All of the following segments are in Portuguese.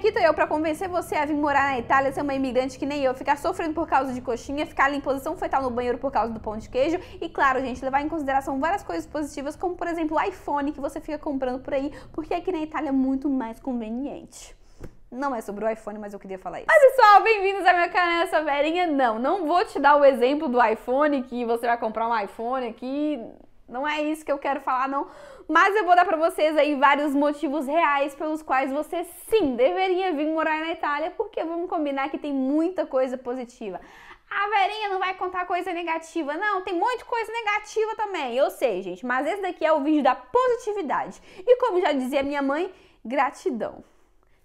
aqui tô eu para convencer você a vir morar na Itália, ser uma imigrante que nem eu, ficar sofrendo por causa de coxinha, ficar em posição fetal no banheiro por causa do pão de queijo e, claro, gente, levar em consideração várias coisas positivas, como, por exemplo, o iPhone que você fica comprando por aí, porque aqui na Itália é muito mais conveniente. Não é sobre o iPhone, mas eu queria falar isso. Mas pessoal, bem-vindos ao meu canal essa verinha. Não, não vou te dar o exemplo do iPhone, que você vai comprar um iPhone aqui. Não é isso que eu quero falar, não. Mas eu vou dar pra vocês aí vários motivos reais pelos quais você sim deveria vir morar na Itália, porque vamos combinar que tem muita coisa positiva. A Verinha não vai contar coisa negativa. Não, tem um monte de coisa negativa também. Eu sei, gente, mas esse daqui é o vídeo da positividade. E como já dizia minha mãe, gratidão.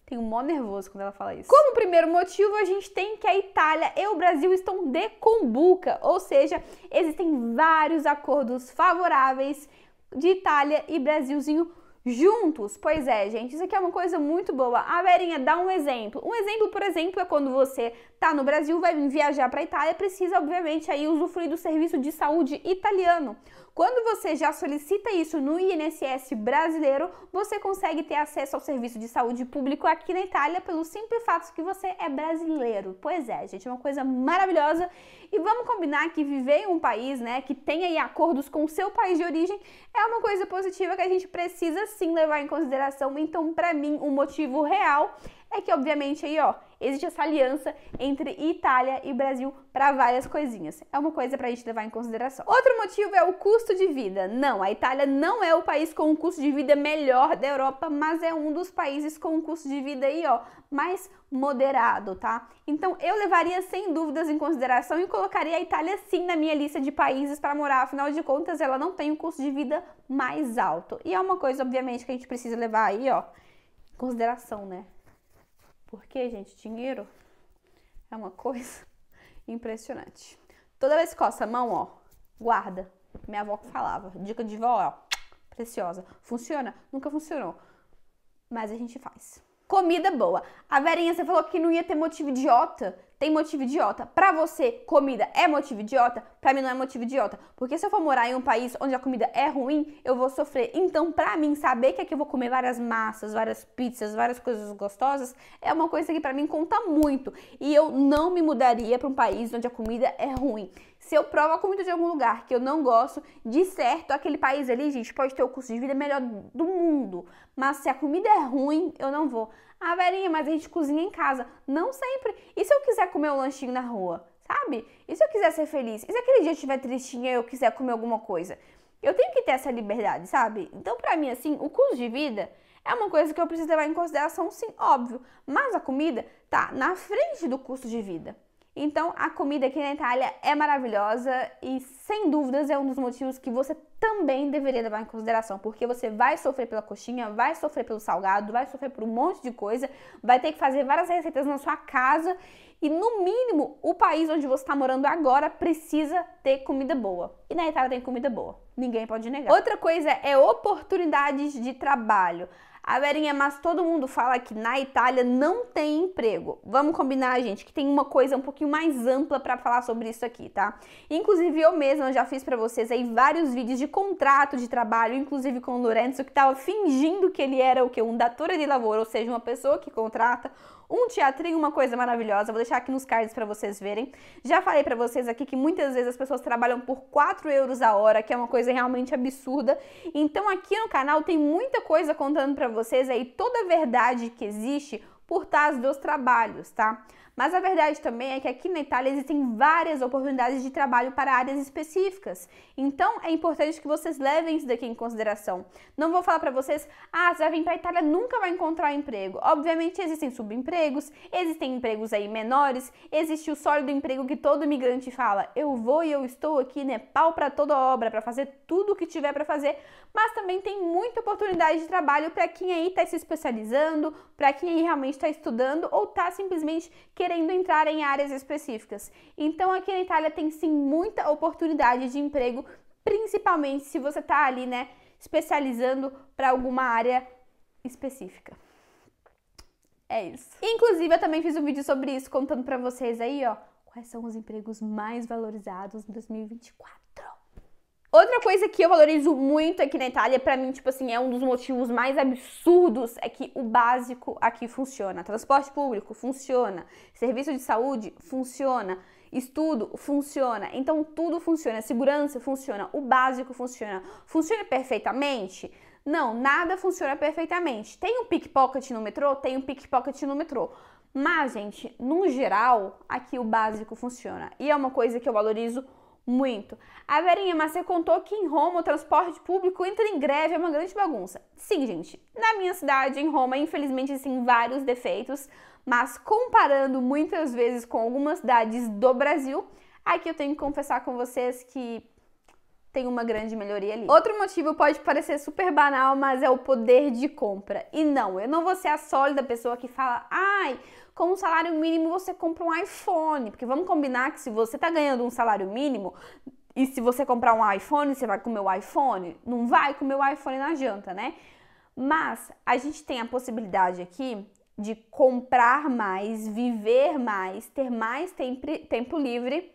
Tenho mó nervoso quando ela fala isso. Como primeiro motivo, a gente tem que a Itália e o Brasil estão de cumbuca, ou seja, existem vários acordos favoráveis de Itália e Brasilzinho juntos. Pois é, gente, isso aqui é uma coisa muito boa. A Verinha dá um exemplo. Um exemplo, por exemplo, é quando você tá no Brasil, vai viajar para Itália, precisa obviamente aí usufruir do serviço de saúde italiano. Quando você já solicita isso no INSS brasileiro, você consegue ter acesso ao serviço de saúde público aqui na Itália pelo simples fato que você é brasileiro. Pois é, gente, é uma coisa maravilhosa. E vamos combinar que viver em um país, né, que tem aí acordos com o seu país de origem, é uma coisa positiva que a gente precisa sim levar em consideração. Então, para mim, o um motivo real é que obviamente aí, ó, existe essa aliança entre Itália e Brasil para várias coisinhas. É uma coisa para a gente levar em consideração. Outro motivo é o custo de vida. Não, a Itália não é o país com o custo de vida melhor da Europa, mas é um dos países com o custo de vida aí, ó, mais moderado, tá? Então eu levaria sem dúvidas em consideração e colocaria a Itália sim na minha lista de países para morar, afinal de contas ela não tem um custo de vida mais alto. E é uma coisa, obviamente, que a gente precisa levar aí, ó, em consideração, né? Porque, gente, dinheiro é uma coisa impressionante. Toda vez que coça a mão, ó, guarda. Minha avó que falava. Dica de vó, ó, preciosa. Funciona? Nunca funcionou. Mas a gente faz. Comida boa. A Verinha, você falou que não ia ter motivo idiota tem motivo idiota. Pra você, comida é motivo idiota? Pra mim não é motivo idiota. Porque se eu for morar em um país onde a comida é ruim, eu vou sofrer. Então, pra mim, saber que aqui eu vou comer várias massas, várias pizzas, várias coisas gostosas, é uma coisa que pra mim conta muito. E eu não me mudaria pra um país onde a comida é ruim. Se eu provo a comida de algum lugar que eu não gosto, de certo, aquele país ali, gente, pode ter o custo de vida melhor do mundo. Mas se a comida é ruim, eu não vou. Ah, velhinha, mas a gente cozinha em casa. Não sempre. E se eu quiser comer um lanchinho na rua? Sabe? E se eu quiser ser feliz? E se aquele dia eu estiver tristinha e eu quiser comer alguma coisa? Eu tenho que ter essa liberdade, sabe? Então, pra mim, assim, o custo de vida é uma coisa que eu preciso levar em consideração, sim, óbvio. Mas a comida tá na frente do custo de vida. Então, a comida aqui na Itália é maravilhosa e, sem dúvidas, é um dos motivos que você também deveria levar em consideração, porque você vai sofrer pela coxinha, vai sofrer pelo salgado, vai sofrer por um monte de coisa, vai ter que fazer várias receitas na sua casa e, no mínimo, o país onde você está morando agora precisa ter comida boa. E na Itália tem comida boa, ninguém pode negar. Outra coisa é oportunidades de trabalho. A Verinha, mas todo mundo fala que na Itália não tem emprego. Vamos combinar, gente, que tem uma coisa um pouquinho mais ampla para falar sobre isso aqui, tá? Inclusive eu mesma já fiz para vocês aí vários vídeos de contrato de trabalho, inclusive com o Lorenzo que estava fingindo que ele era o que um datore de lavoro, ou seja, uma pessoa que contrata um teatrinho, uma coisa maravilhosa. Vou deixar aqui nos cards para vocês verem. Já falei para vocês aqui que muitas vezes as pessoas trabalham por 4 euros a hora, que é uma coisa realmente absurda. Então aqui no canal tem muita coisa contando para vocês aí toda a verdade que existe por trás dos trabalhos, tá? Mas a verdade também é que aqui na Itália existem várias oportunidades de trabalho para áreas específicas. Então é importante que vocês levem isso daqui em consideração. Não vou falar para vocês, ah, você vai vir para a Itália nunca vai encontrar emprego. Obviamente existem subempregos, existem empregos aí menores, existe o sólido emprego que todo imigrante fala, eu vou e eu estou aqui, né, pau para toda obra, para fazer tudo o que tiver para fazer, mas também tem muita oportunidade de trabalho para quem aí está se especializando, para quem aí realmente está estudando ou está simplesmente querendo querendo entrar em áreas específicas. Então aqui na Itália tem sim muita oportunidade de emprego, principalmente se você está ali, né, especializando para alguma área específica. É isso. Inclusive, eu também fiz um vídeo sobre isso, contando para vocês aí, ó, quais são os empregos mais valorizados em 2024. Outra coisa que eu valorizo muito aqui na Itália, para mim, tipo assim, é um dos motivos mais absurdos, é que o básico aqui funciona. Transporte público funciona, serviço de saúde funciona, estudo funciona. Então tudo funciona, segurança funciona, o básico funciona. Funciona perfeitamente? Não, nada funciona perfeitamente. Tem um pickpocket no metrô? Tem um pickpocket no metrô. Mas, gente, no geral, aqui o básico funciona. E é uma coisa que eu valorizo muito muito. A Verinha Macer contou que em Roma o transporte público entra em greve, é uma grande bagunça. Sim, gente. Na minha cidade, em Roma, infelizmente existem vários defeitos, mas comparando muitas vezes com algumas cidades do Brasil, aqui eu tenho que confessar com vocês que tem uma grande melhoria ali. Outro motivo pode parecer super banal, mas é o poder de compra. E não, eu não vou ser a sólida pessoa que fala, ai, com um salário mínimo você compra um iPhone. Porque vamos combinar que se você tá ganhando um salário mínimo, e se você comprar um iPhone, você vai comer o iPhone? Não vai comer o iPhone na janta, né? Mas a gente tem a possibilidade aqui de comprar mais, viver mais, ter mais tempo livre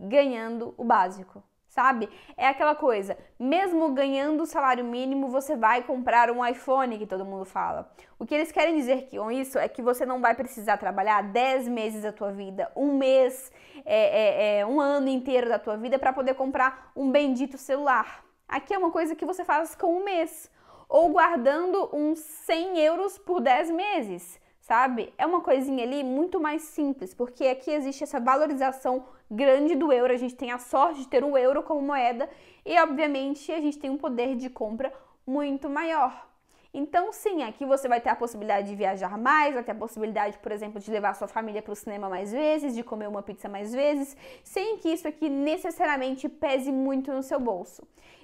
ganhando o básico sabe? É aquela coisa, mesmo ganhando o salário mínimo, você vai comprar um iPhone, que todo mundo fala. O que eles querem dizer com isso é que você não vai precisar trabalhar 10 meses da tua vida, um mês, é, é, é, um ano inteiro da tua vida para poder comprar um bendito celular. Aqui é uma coisa que você faz com um mês, ou guardando uns 100 euros por 10 meses sabe? É uma coisinha ali muito mais simples, porque aqui existe essa valorização grande do euro, a gente tem a sorte de ter o euro como moeda e, obviamente, a gente tem um poder de compra muito maior. Então, sim, aqui você vai ter a possibilidade de viajar mais, vai ter a possibilidade, por exemplo, de levar sua família para o cinema mais vezes, de comer uma pizza mais vezes, sem que isso aqui necessariamente pese muito no seu bolso.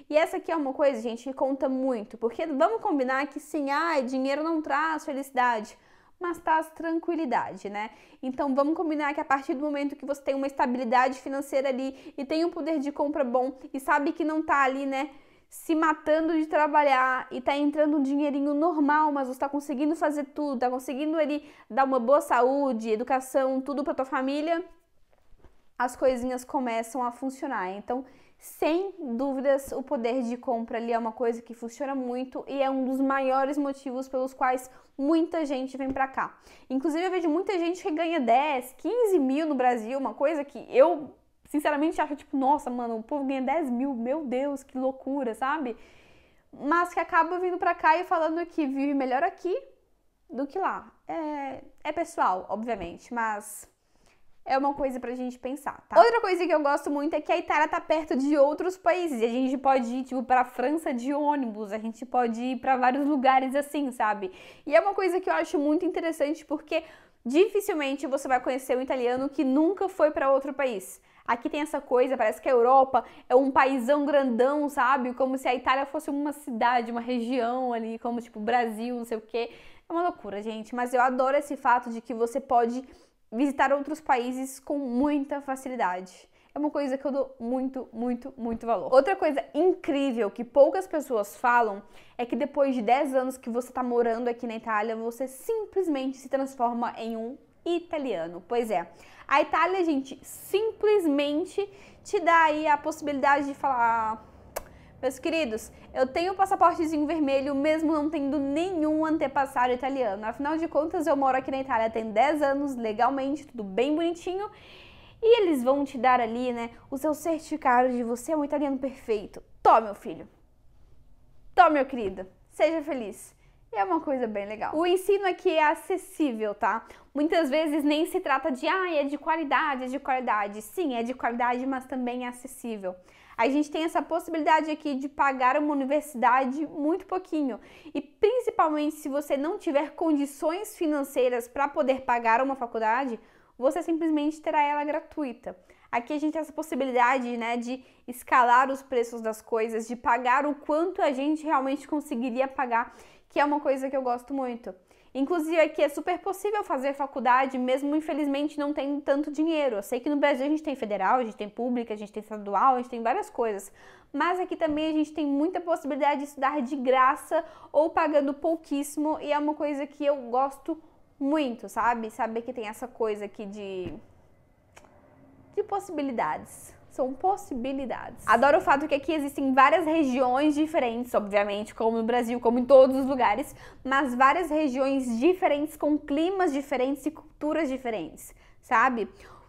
E essa aqui é uma coisa, gente, que conta muito, porque vamos combinar que sim, ah, dinheiro não traz felicidade mas traz tá tranquilidade, né? Então vamos combinar que a partir do momento que você tem uma estabilidade financeira ali e tem um poder de compra bom e sabe que não tá ali, né? Se matando de trabalhar e tá entrando um dinheirinho normal, mas você tá conseguindo fazer tudo, tá conseguindo ali dar uma boa saúde, educação, tudo para tua família, as coisinhas começam a funcionar. Então, sem dúvidas, o poder de compra ali é uma coisa que funciona muito e é um dos maiores motivos pelos quais muita gente vem para cá. Inclusive, eu vejo muita gente que ganha 10, 15 mil no Brasil, uma coisa que eu, sinceramente, acho tipo, nossa, mano, o povo ganha 10 mil, meu Deus, que loucura, sabe? Mas que acaba vindo para cá e falando que vive melhor aqui do que lá. É, é pessoal, obviamente, mas é uma coisa pra gente pensar, tá? Outra coisa que eu gosto muito é que a Itália tá perto de outros países. A gente pode ir, tipo, pra França de ônibus, a gente pode ir para vários lugares assim, sabe? E é uma coisa que eu acho muito interessante porque dificilmente você vai conhecer um italiano que nunca foi para outro país. Aqui tem essa coisa, parece que a Europa é um paísão grandão, sabe? Como se a Itália fosse uma cidade, uma região ali, como tipo Brasil, não sei o quê. É uma loucura, gente, mas eu adoro esse fato de que você pode visitar outros países com muita facilidade. É uma coisa que eu dou muito, muito, muito valor. Outra coisa incrível que poucas pessoas falam é que depois de 10 anos que você está morando aqui na Itália, você simplesmente se transforma em um italiano. Pois é, a Itália, gente, simplesmente te dá aí a possibilidade de falar meus queridos, eu tenho o passaportezinho vermelho mesmo não tendo nenhum antepassado italiano. Afinal de contas, eu moro aqui na Itália tem 10 anos, legalmente, tudo bem bonitinho. E eles vão te dar ali, né, o seu certificado de você é um italiano perfeito. Toma, meu filho. Toma, meu querido. Seja feliz. E é uma coisa bem legal. O ensino aqui é acessível, tá? Muitas vezes nem se trata de, ah, é de qualidade, é de qualidade. Sim, é de qualidade, mas também é acessível. A gente tem essa possibilidade aqui de pagar uma universidade muito pouquinho. E principalmente se você não tiver condições financeiras para poder pagar uma faculdade, você simplesmente terá ela gratuita. Aqui a gente tem essa possibilidade né, de escalar os preços das coisas, de pagar o quanto a gente realmente conseguiria pagar que é uma coisa que eu gosto muito. Inclusive aqui é super possível fazer faculdade, mesmo infelizmente não tem tanto dinheiro. Eu sei que no Brasil a gente tem federal, a gente tem pública, a gente tem estadual, a gente tem várias coisas. Mas aqui também a gente tem muita possibilidade de estudar de graça ou pagando pouquíssimo, e é uma coisa que eu gosto muito, sabe? Saber que tem essa coisa aqui de de possibilidades são possibilidades. Adoro o fato que aqui existem várias regiões diferentes, obviamente, como no Brasil, como em todos os lugares, mas várias regiões diferentes com climas diferentes e culturas diferentes, sabe?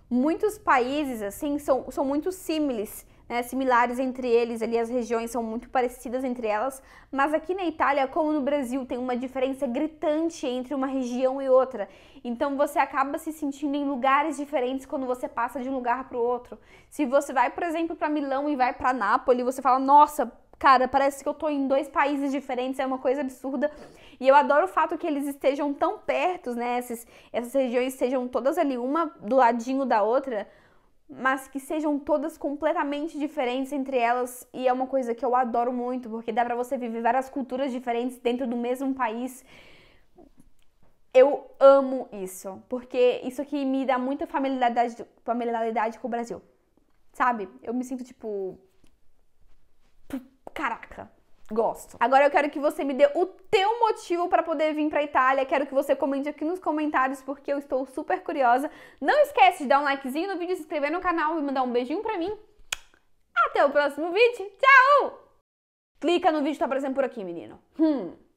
Muitos países assim são, são muito símiles né, similares entre eles, ali as regiões são muito parecidas entre elas, mas aqui na Itália, como no Brasil, tem uma diferença gritante entre uma região e outra. Então você acaba se sentindo em lugares diferentes quando você passa de um lugar para o outro. Se você vai, por exemplo, para Milão e vai para Nápoles, você fala: "Nossa, cara, parece que eu tô em dois países diferentes, é uma coisa absurda. E eu adoro o fato que eles estejam tão perto, né? Essas, essas regiões estejam todas ali, uma do ladinho da outra, mas que sejam todas completamente diferentes entre elas e é uma coisa que eu adoro muito, porque dá para você viver várias culturas diferentes dentro do mesmo país. Eu amo isso, porque isso aqui me dá muita familiaridade, familiaridade com o Brasil. Sabe? Eu me sinto tipo Gosto. Agora eu quero que você me dê o teu motivo para poder vir para Itália. Quero que você comente aqui nos comentários porque eu estou super curiosa. Não esquece de dar um likezinho no vídeo, se inscrever no canal e mandar um beijinho para mim. Até o próximo vídeo. Tchau! Clica no vídeo que tá aparecendo por aqui, menino. Hum.